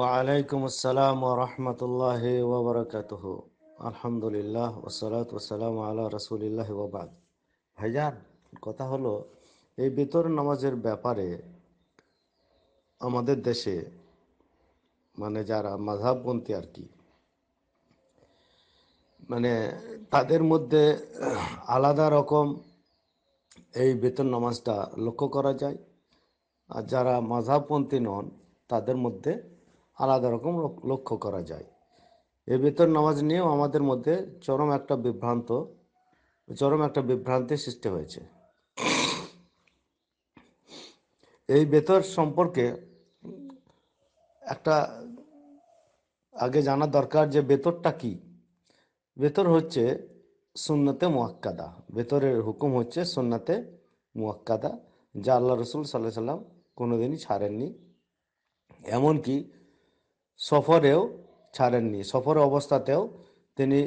ওয়ালাইকুম আসসালাম রহমতুল্লাহ ওবরাকাত আলহামদুলিল্লাহ ওসালাত ওসালাম আল্লাহ রসুলিল্লাহ ওবাদ ভাইজান কথা হলো এই বেতর নামাজের ব্যাপারে আমাদের দেশে মানে যারা মাঝাবপন্থী আর কি মানে তাদের মধ্যে আলাদা রকম এই বেতন নামাজটা লক্ষ্য করা যায় আর যারা মাঝাবপন্থী নন তাদের মধ্যে আলাদা রকম লক্ষ্য করা যায় এ বেতন নামাজ নিয়েও আমাদের মধ্যে চরম একটা বিভ্রান্ত চরম একটা বিভ্রান্তির সৃষ্টি হয়েছে এই বেতর সম্পর্কে একটা আগে জানা দরকার যে বেতরটা কি বেতর হচ্ছে সুন্নাতে মোয়াক্কাদা বেতরের হুকুম হচ্ছে সুন্নাতে মোয়াক্কাদা যা আল্লাহ রসুল সাল্লাহ সাল্লাম কোনোদিনই ছাড়েননি এমনকি সফরেও ছাড়েননি সফর অবস্থাতেও তিনি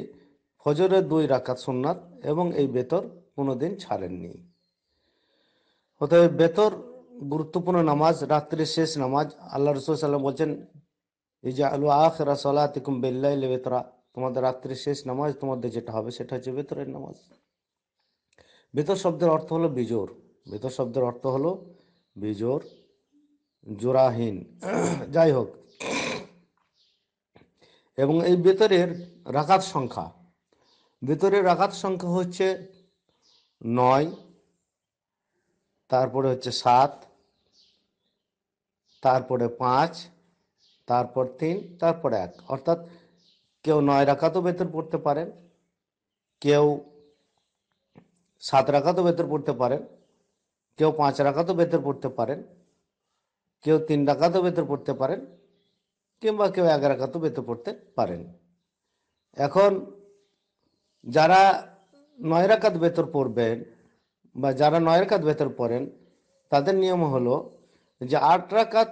ফজরের দুই রাকাত সোননাথ এবং এই বেতর কোনোদিন ছাড়েননি অতএব বেতর গুরুত্বপূর্ণ নামাজ রাত্রির শেষ নামাজ আল্লাহ রসুল সাল্লাম বলছেন যে আলু আখ রাসলা তিকুম বেল্লাইলে বেতরা তোমাদের রাত্রির শেষ নামাজ তোমাদের যেটা হবে সেটা হচ্ছে বেতরের নামাজ বেতর শব্দের অর্থ হলো বিজোর বেতর শব্দের অর্থ হলো বিজোর জোরাহীন যাই হোক এবং এই বেতরের রাকাত সংখ্যা বেতরের রাকাত সংখ্যা হচ্ছে নয় তারপরে হচ্ছে সাত তারপরে পাঁচ তারপর তিন তারপর এক অর্থাৎ কেউ নয় রাখাতও বেতর পড়তে পারেন কেউ সাত রাখাতও বেতর পড়তে পারেন কেউ পাঁচ রাখাতও বেতর পড়তে পারেন কেউ তিন রাখাতও বেতর পড়তে পারেন কিংবা কেউ এক রাখাতও বেতে পড়তে পারেন এখন যারা নয় রাকাত বেতর পড়বেন বা যারা নয় রাকাত বেতর পড়েন তাদের নিয়ম হলো যে আট রাকাত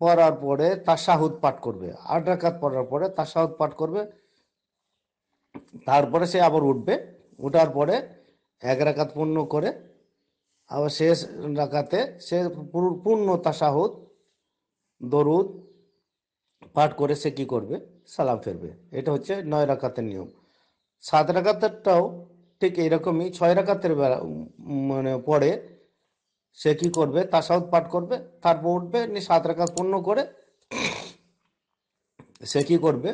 পড়ার পরে তাসাহুদ পাঠ করবে আট রাকাত পড়ার পরে তাসাহুদ পাঠ করবে তারপরে সে আবার উঠবে উঠার পরে এক রাকাত পূর্ণ করে আবার শেষ রাকাতে সে পূর্ণ তাসাহুদ দরুদ পাঠ করে সে কী করবে সালাম ফেরবে এটা হচ্ছে নয় রাকাতের নিয়ম সাত রাকাতেরটাও ঠিক এইরকমই ছয় রাকাতের মানে পরে সে কি করবে তাসাউদ পাঠ করবে তারপর উঠবে সাত রাকাত পূর্ণ করে সে কি করবে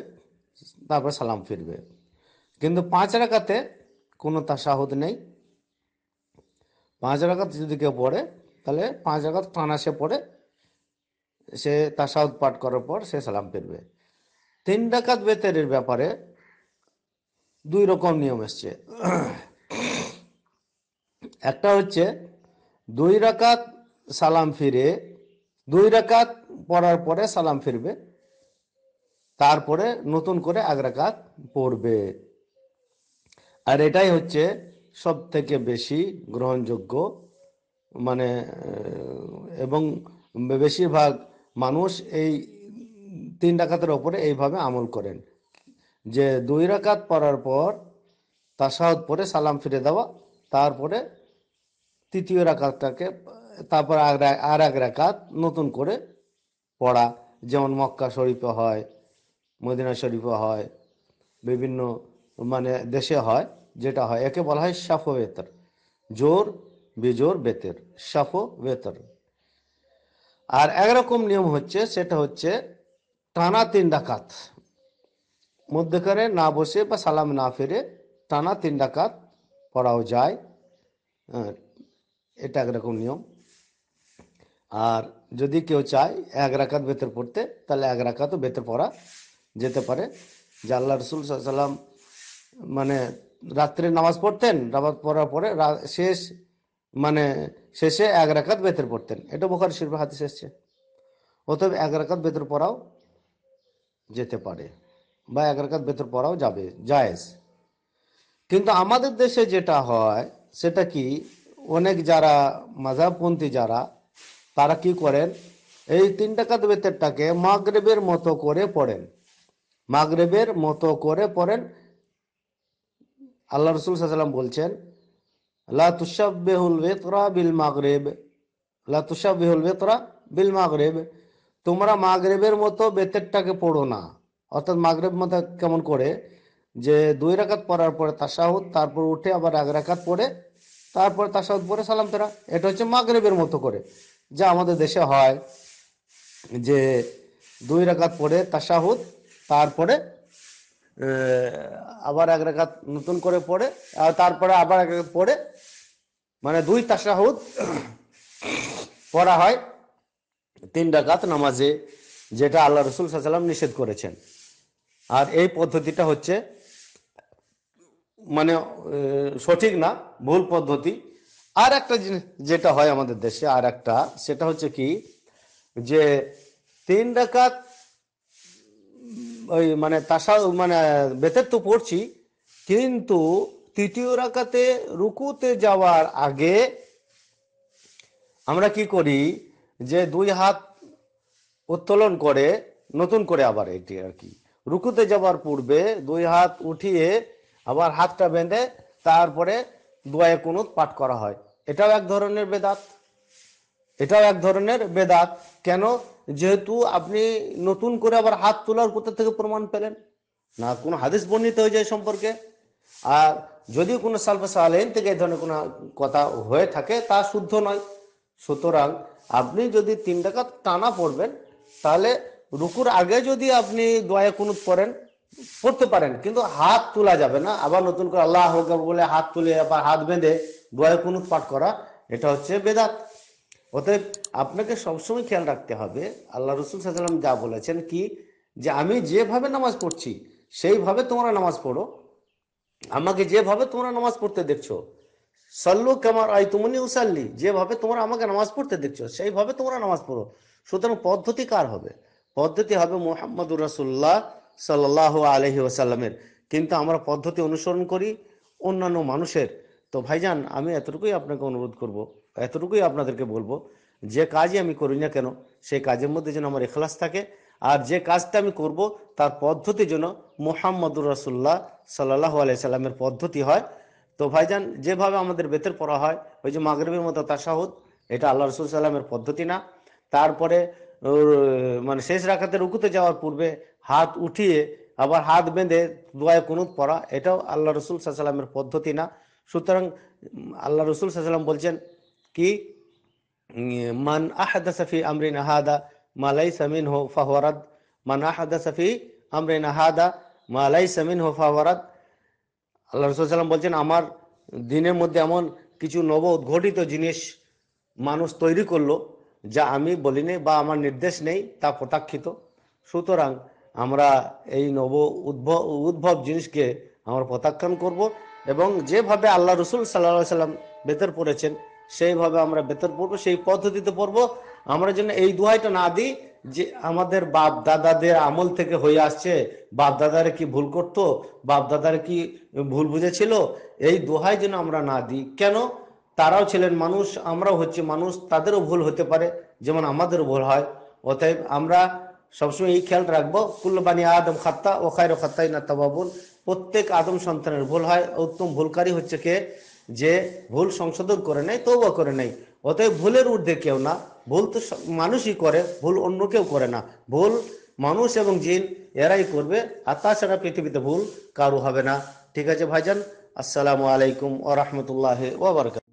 তারপরে সালাম ফিরবে কিন্তু পাঁচ রাকাতে কোনো তাসাহুদ নেই পাঁচ রাকাত যদি কেউ পড়ে তাহলে পাঁচ রাকাত টানা সে পড়ে সে তাসাউদ পাঠ করার পর সে সালাম ফিরবে তিন ডাকাত বেতেরের ব্যাপারে দুই রকম নিয়ম এসছে একটা হচ্ছে দুই রাকাত সালাম ফিরে দুই রাকাত পড়ার পরে সালাম ফিরবে তারপরে নতুন করে এক রাকাত পড়বে আর এটাই হচ্ছে সব থেকে বেশি গ্রহণযোগ্য মানে এবং বেশিরভাগ মানুষ এই তিন ডাকাতের ওপরে এইভাবে আমল করেন যে দুই রাকাত পড়ার পর তাসাহত পরে সালাম ফিরে দেওয়া তারপরে তৃতীয় রাকাতটাকে তারপর আর এক রাকাত নতুন করে পড়া যেমন মক্কা শরীফে হয় মদিনা শরীফে হয় বিভিন্ন মানে দেশে হয় যেটা হয় একে বলা হয় সাফো বেতর জোর বেজোর বেতের সাফো বেতর আর একরকম নিয়ম হচ্ছে সেটা হচ্ছে টানা তিন ডাকাত মধ্যেখানে না বসে বা সালাম না ফেরে টানা তিন ডাকাত পড়াও যায় হ্যাঁ, এটা একরকম নিয়ম আর যদি কেউ চায় এক রাখাত ভেতর পড়তে তাহলে এক রাখাতও বেতর পড়া যেতে পারে যে আল্লাহ রসুল সাল্লাম মানে রাত্রে নামাজ পড়তেন নামাজ পড়ার পরে শেষ মানে শেষে এক রাকাত বেতের পড়তেন এটা বোখারি শিল্প হাতে শেষছে অতএব এক রাকাত বেতর পড়াও যেতে পারে বা এক রাকাত বেতর পড়াও যাবে জায়েজ কিন্তু আমাদের দেশে যেটা হয় সেটা কি অনেক যারা মাঝাবপন্থী যারা তারা কি করেন এই তিন টাকা বেতেরটাকে মাগরেবের মতো করে পড়েন মাগরেবের মতো করে পড়েন আল্লাহ রসুল সাল্লাম বলছেন লা তুসাববিহুল বিতরা বিল মাগরিব লা তুসাববিহুল বিতরা বিল মাগরিব তোমরা মাগরেবের মতো বেতেরটাকে পড়ো না অর্থাৎ মাগরেব মতো কেমন করে যে দুই রাকাত পড়ার পরে তাসাহুদ তারপর উঠে আবার এক রাকাত পড়ে তারপর তাসাহুদ পরে সালাম ফেরা এটা হচ্ছে মাগরেবের মতো করে যা আমাদের দেশে হয় যে দুই রাকাত পড়ে তাসাহুদ তারপরে আবার এক রেখাত নতুন করে পড়ে আর তারপরে আবার এক রেখাত পড়ে মানে দুই তাসাহুদ পড়া হয় তিন ডাকাত নামাজে যেটা আল্লাহ রসুল সাল্লাম নিষেধ করেছেন আর এই পদ্ধতিটা হচ্ছে মানে সঠিক না ভুল পদ্ধতি আর একটা জিনিস যেটা হয় আমাদের দেশে আর একটা সেটা হচ্ছে কি যে তিন ডাকাত ওই মানে তাসা মানে বেতের তো পড়ছি কিন্তু তৃতীয় রাকাতে রুকুতে যাওয়ার আগে আমরা কি করি যে দুই হাত উত্তোলন করে নতুন করে আবার এটি আর কি রুকুতে যাওয়ার পূর্বে দুই হাত উঠিয়ে আবার হাতটা বেঁধে তারপরে দুয়ে কুনুত পাঠ করা হয় এটাও এক ধরনের বেদাত এটাও এক ধরনের বেদাত কেন যেহেতু আপনি নতুন করে আবার হাত তোলার কোথা থেকে প্রমাণ পেলেন না কোনো হাদিস বর্ণিত হয়ে যায় সম্পর্কে আর যদি কোনো সালফা সালেন থেকে এই ধরনের কোনো কথা হয়ে থাকে তা শুদ্ধ নয় সুতরাং আপনি যদি তিন টাকা টানা পড়বেন তাহলে রুকুর আগে যদি আপনি দোয়া কুনুত পড়েন পড়তে পারেন কিন্তু হাত তোলা যাবে না আবার নতুন করে আল্লাহ বলে হাত তুলে আবার হাত বেঁধে দোয়া কুনুত পাঠ করা এটা হচ্ছে বেদাত অতএব আপনাকে সবসময় খেয়াল রাখতে হবে আল্লাহ রসুল সাল্লাম যা বলেছেন কি যে আমি যেভাবে নামাজ পড়ছি সেইভাবে তোমরা নামাজ পড়ো আমাকে যেভাবে তোমরা নামাজ পড়তে দেখছো সাল্লু কামার আই তুমনি উসাল্লি যেভাবে তোমরা আমাকে নামাজ পড়তে দেখছো সেইভাবে তোমরা নামাজ পড়ো সুতরাং পদ্ধতি কার হবে পদ্ধতি হবে মোহাম্মদুর রাসুল্লাহ সাল্লাহ আলহি ওসাল্লামের কিন্তু আমরা পদ্ধতি অনুসরণ করি অন্যান্য মানুষের তো ভাইজান আমি এতটুকুই আপনাকে অনুরোধ করবো এতটুকুই আপনাদেরকে বলবো যে কাজই আমি করি না কেন সেই কাজের মধ্যে যেন আমার এখলাস থাকে আর যে কাজটা আমি করব তার পদ্ধতি যেন মোহাম্মদুর রাসুল্লাহ সাল্লাহ আলাইসাল্লামের পদ্ধতি হয় তো ভাইজান যেভাবে আমাদের বেতের পড়া হয় ওই যে মাগরবের মতো তাসাহুদ এটা আল্লাহ রসুল সাল্লামের পদ্ধতি না তারপরে মানে শেষ রাখাতে রুকুতে যাওয়ার পূর্বে হাত উঠিয়ে আবার হাত বেঁধে দোয়ায় কুনুত পড়া এটাও আল্লাহ রসুল সাল্লামের পদ্ধতি না সুতরাং আল্লাহ রসুল সাল্লাম বলছেন কি মান আহাদা সফি আমরিন আহাদা মালাই সামিন হো ফাহরাদ মান আহাদা সফি আমরিন আহাদা মালাই সামিন হো ফাহরাদ আল্লাহ রসুলাম বলছেন আমার দিনের মধ্যে এমন কিছু নব উদ্ঘটিত জিনিস মানুষ তৈরি করলো যা আমি বলিনি বা আমার নির্দেশ নেই তা প্রত্যাখ্যিত সুতরাং আমরা এই নব উদ্ভব উদ্ভব জিনিসকে আমরা প্রত্যাখ্যান করব এবং যেভাবে আল্লাহ রসুল সাল্লাহ সাল্লাম বেতর পড়েছেন সেইভাবে আমরা বেতন পড়বো সেই পদ্ধতিতে পড়বো আমরা যেন এই দুহাইটা না দিই যে আমাদের বাপ দাদাদের আমল থেকে হয়ে আসছে বাপ দাদারা কি ভুল করত বাপ দাদারা কি ভুল বুঝেছিল এই দোহাই যেন আমরা না দিই কেন তারাও ছিলেন মানুষ আমরাও হচ্ছে মানুষ তাদেরও ভুল হতে পারে যেমন আমাদেরও ভুল হয় অতএব আমরা সবসময় এই খেয়াল রাখবো কুল্লবাণী আদম খাত্তা ও খায়র খাত্তাই না তাবাবুল প্রত্যেক আদম সন্তানের ভুল হয় উত্তম ভুলকারী হচ্ছে কে যে ভুল সংশোধন করে নাই তো করে নাই অতএব ভুলের ঊর্ধ্বে কেউ না ভুল তো মানুষই করে ভুল অন্য কেউ করে না ভুল মানুষ এবং জিন এরাই করবে আর তাছাড়া পৃথিবীতে ভুল কারু হবে না ঠিক আছে ভাইজান আসসালামু আলাইকুম ও রহমতুল্লাহ ওবরকাত